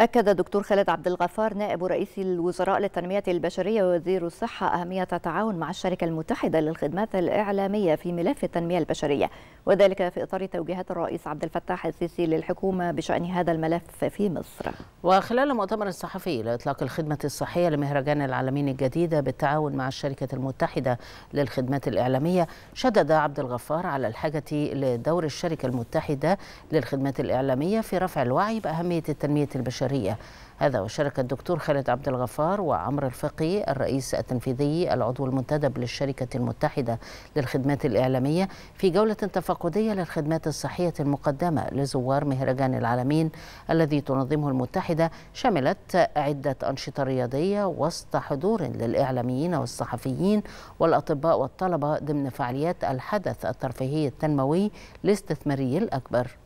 أكد الدكتور خالد عبد الغفار نائب رئيس الوزراء للتنمية البشرية ووزير الصحة أهمية التعاون مع الشركة المتحدة للخدمات الإعلامية في ملف التنمية البشرية وذلك في إطار توجيهات الرئيس عبد الفتاح السيسي للحكومة بشأن هذا الملف في مصر وخلال المؤتمر الصحفي لإطلاق الخدمة الصحية لمهرجان العالمين الجديدة بالتعاون مع الشركة المتحدة للخدمات الإعلامية شدد عبد الغفار على الحاجة لدور الشركة المتحدة للخدمات الإعلامية في رفع الوعي بأهمية التنمية البشرية البشرية هذا وشارك الدكتور خالد عبد الغفار وعمر الفقي الرئيس التنفيذي العضو المنتدب للشركة المتحدة للخدمات الإعلامية في جولة تفقدية للخدمات الصحية المقدمة لزوار مهرجان العالمين الذي تنظمه المتحدة شملت عدة أنشطة رياضية وسط حضور للإعلاميين والصحفيين والأطباء والطلبة ضمن فعاليات الحدث الترفيهي التنموي الاستثماري الأكبر